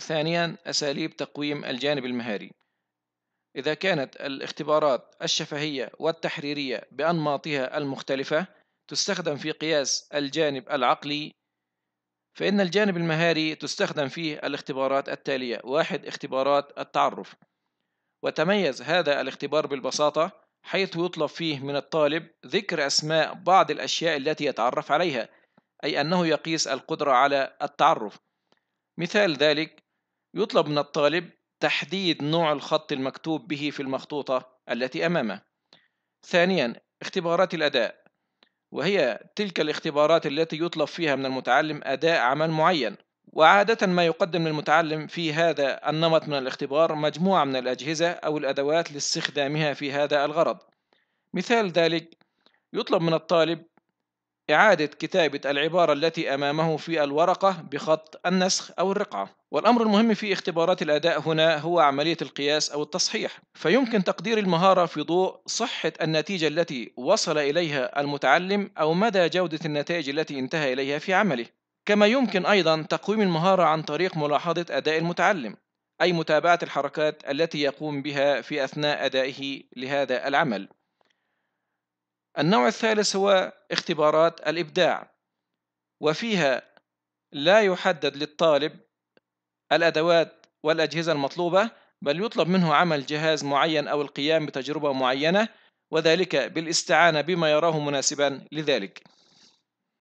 ثانيا أساليب تقويم الجانب المهاري إذا كانت الاختبارات الشفهية والتحريرية بأنماطها المختلفة تستخدم في قياس الجانب العقلي فإن الجانب المهاري تستخدم فيه الاختبارات التالية واحد اختبارات التعرف وتميز هذا الاختبار بالبساطة حيث يطلب فيه من الطالب ذكر أسماء بعض الأشياء التي يتعرف عليها أي أنه يقيس القدرة على التعرف مثال ذلك يطلب من الطالب تحديد نوع الخط المكتوب به في المخطوطة التي أمامه ثانيا اختبارات الأداء وهي تلك الاختبارات التي يطلب فيها من المتعلم أداء عمل معين وعادة ما يقدم للمتعلم في هذا النمط من الاختبار مجموعة من الأجهزة أو الأدوات لاستخدامها في هذا الغرض مثال ذلك يطلب من الطالب إعادة كتابة العبارة التي أمامه في الورقة بخط النسخ أو الرقعة والأمر المهم في اختبارات الأداء هنا هو عملية القياس أو التصحيح فيمكن تقدير المهارة في ضوء صحة النتيجة التي وصل إليها المتعلم أو مدى جودة النتائج التي انتهى إليها في عمله كما يمكن أيضا تقويم المهارة عن طريق ملاحظة أداء المتعلم أي متابعة الحركات التي يقوم بها في أثناء أدائه لهذا العمل النوع الثالث هو اختبارات الإبداع وفيها لا يحدد للطالب الأدوات والأجهزة المطلوبة بل يطلب منه عمل جهاز معين أو القيام بتجربة معينة وذلك بالاستعانة بما يراه مناسبا لذلك